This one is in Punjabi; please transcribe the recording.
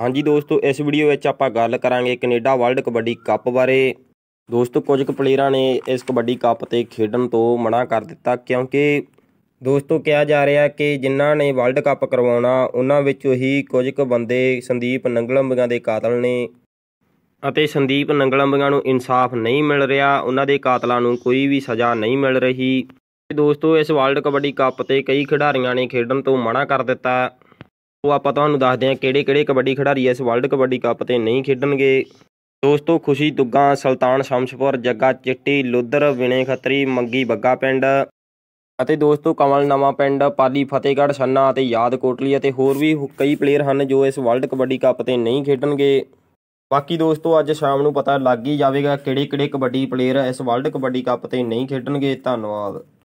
ਹਾਂਜੀ ਦੋਸਤੋ ਇਸ ਵੀਡੀਓ ਵਿੱਚ ਆਪਾਂ ਗੱਲ ਕਰਾਂਗੇ ਕੈਨੇਡਾ ਵਰਲਡ ਕਬੱਡੀ ਕੱਪ ਬਾਰੇ ਦੋਸਤੋ ਕੁਝ ਕੁ ਪਲੇਅਰਾਂ ਨੇ ਇਸ ਕਬੱਡੀ ਕੱਪ ਤੇ ਖੇਡਣ ਤੋਂ ਮਨਾ ਕਰ ਦਿੱਤਾ ਕਿਉਂਕਿ ਦੋਸਤੋ ਕਿਹਾ ਜਾ ਰਿਹਾ ਕਿ ਜਿਨ੍ਹਾਂ ਨੇ ਵਰਲਡ ਕੱਪ ਕਰਵਾਉਣਾ ਉਹਨਾਂ ਵਿੱਚੋਂ ਹੀ ਕੁਝ ਕੁ ਬੰਦੇ ਸੰਦੀਪ ਨੰਗਲੰਬੀਆਂ ਦੇ ਕਾਤਲ ਨੇ ਅਤੇ ਸੰਦੀਪ ਨੰਗਲੰਬੀਆਂ ਨੂੰ ਇਨਸਾਫ ਨਹੀਂ ਮਿਲ ਰਿਹਾ ਉਹਨਾਂ ਦੇ ਕਾਤਲਾਂ ਨੂੰ ਕੋਈ ਵੀ ਸਜ਼ਾ ਨਹੀਂ ਮਿਲ ਰਹੀ ਦੋਸਤੋ ਇਸ ਵਰਲਡ ਕਬੱਡੀ ਕੱਪ ਤੇ ਕਈ ਖਿਡਾਰੀਆਂ ਨੇ ਖੇਡਣ ਤੋਂ ਮਨਾ ਕਰ ਦਿੱਤਾ ਉਹ ਆਪਾਂ ਤੁਹਾਨੂੰ ਦੱਸਦੇ ਹਾਂ ਕਿਹੜੇ ਕਿਹੜੇ ਕਬੱਡੀ ਖਿਡਾਰੀ ਇਸ ਵਰਲਡ ਕਬੱਡੀ ਕੱਪ ਤੇ ਨਹੀਂ ਖੇਡਣਗੇ ਦੋਸਤੋ ਖੁਸ਼ੀ ਦੁੱਗਾ ਸੁਲਤਾਨ ਸ਼ਮਸ਼ਪੁਰ ਜੱਗਾ ਚਿੱਟੀ ਲੁੱਦਰ ਵਿਨੇ ਖੱਤਰੀ ਮੰਗੀ ਬੱਗਾ ਪਿੰਡ ਅਤੇ ਦੋਸਤੋ ਕਮਲ ਨਵਾਂ ਪਿੰਡ ਪਾਲੀ ਫਤੇਗੜ ਸੰਨਾ ਅਤੇ ਯਾਦ ਕੋਟਲੀ ਅਤੇ ਹੋਰ ਵੀ ਕਈ ਪਲੇਅਰ ਹਨ ਜੋ ਇਸ ਵਰਲਡ ਕਬੱਡੀ ਕੱਪ ਤੇ ਨਹੀਂ ਖੇਡਣਗੇ ਬਾਕੀ ਦੋਸਤੋ ਅੱਜ ਸ਼ਾਮ ਨੂੰ ਪਤਾ ਲੱਗ ਹੀ ਜਾਵੇਗਾ ਕਿਹੜੇ ਕਿਹੜੇ ਕਬੱਡੀ ਪਲੇਅਰ ਇਸ ਵਰਲਡ ਕਬੱਡੀ ਕੱਪ ਤੇ ਨਹੀਂ ਖੇਡਣਗੇ ਧੰਨਵਾਦ